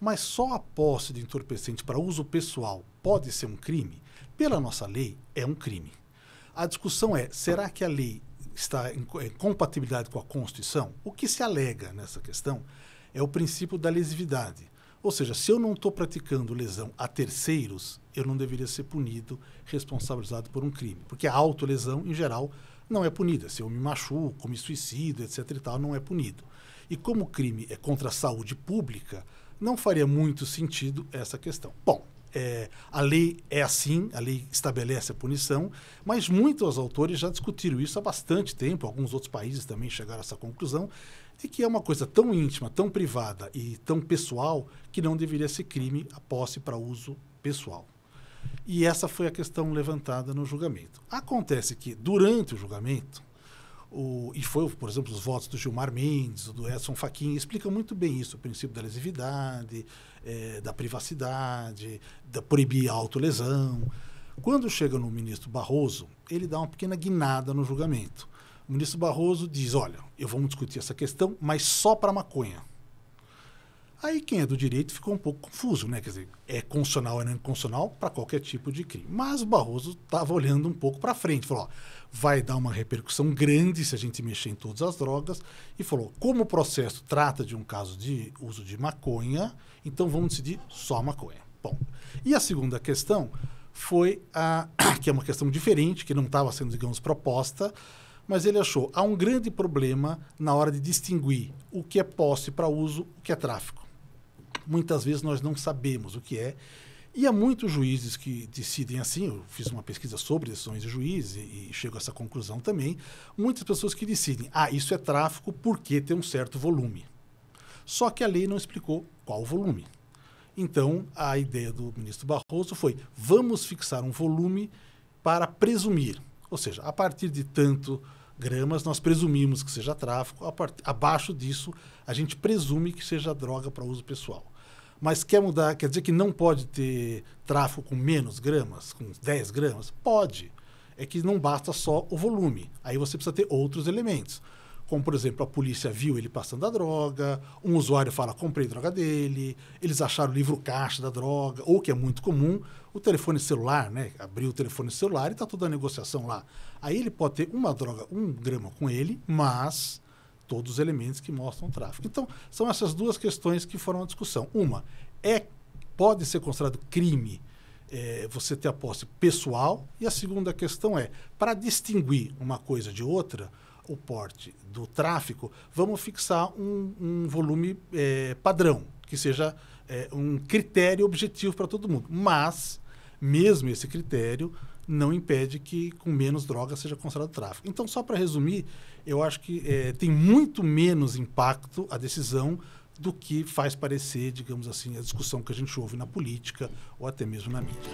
Mas só a posse de entorpecente para uso pessoal pode ser um crime? Pela nossa lei, é um crime. A discussão é: será que a lei está em, compatibilidade com a Constituição? O que se alega nessa questão é o princípio da lesividade. Ou seja, se eu não estou praticando lesão a terceiros, eu não deveria ser punido, responsabilizado por um crime. Porque a autolesão, em geral, não é punida. Se eu me machuco, me suicido, etc. e tal, não é punido. E como o crime é contra a saúde pública, não faria muito sentido essa questão. Bom, é, a lei é assim, a lei estabelece a punição, mas muitos autores já discutiram isso há bastante tempo, alguns outros países também chegaram a essa conclusão, de que é uma coisa tão íntima, tão privada e tão pessoal que não deveria ser crime a posse para uso pessoal. E essa foi a questão levantada no julgamento. Acontece que, durante o julgamento, o, e foi, por exemplo, os votos do Gilmar Mendes, do Edson Fachin, explicam muito bem isso, o princípio da lesividade, é, da privacidade, da proibir a autolesão. Quando chega no ministro Barroso, ele dá uma pequena guinada no julgamento. O ministro Barroso diz, olha, eu vamos discutir essa questão, mas só para maconha. Aí quem é do direito ficou um pouco confuso, né? Quer dizer, é constitucional ou é não constitucional para qualquer tipo de crime. Mas o Barroso estava olhando um pouco para frente, falou: ó, vai dar uma repercussão grande se a gente mexer em todas as drogas. E falou: como o processo trata de um caso de uso de maconha, então vamos decidir só maconha. Bom, e a segunda questão foi a. que é uma questão diferente, que não estava sendo, digamos, proposta mas ele achou há um grande problema na hora de distinguir o que é posse para uso, o que é tráfico muitas vezes nós não sabemos o que é. E há muitos juízes que decidem assim, eu fiz uma pesquisa sobre decisões de juízes e, chego a essa conclusão também, muitas pessoas que decidem, ah, isso é tráfico porque tem um certo volume. Só que a lei não explicou qual volume. Então, a ideia do ministro Barroso foi: vamos fixar um volume para presumir. Ou seja, a partir de tanto gramas, nós presumimos que seja tráfico, part... abaixo disso, a gente presume que seja droga para uso pessoal. Mas quer mudar, quer dizer que não pode ter tráfego com menos gramas, com 10 gramas? Pode. É que não basta só o volume. Aí você precisa ter outros elementos. Como, por exemplo, a polícia viu ele passando a droga, um usuário fala, comprei droga dele, eles acharam o livro caixa da droga, ou que é muito comum, o telefone celular, né? Abriu o telefone celular e está toda a negociação lá. Aí ele pode ter uma droga, um grama com ele, mas todos os elementos que mostram o tráfico. Então, são essas duas questões que foram à discussão. Uma, é pode ser considerado crime é, você ter a posse pessoal, e a segunda questão é, para distinguir uma coisa de outra, o porte do tráfico, vamos fixar um, um volume é, padrão, que seja é, um critério objetivo para todo mundo. Mas, mesmo esse critério, não impede que com menos droga seja considerado tráfico. Então, só para resumir, eu acho que é, tem muito menos impacto a decisão do que faz parecer, digamos assim, a discussão que a gente ouve na política ou até mesmo na mídia.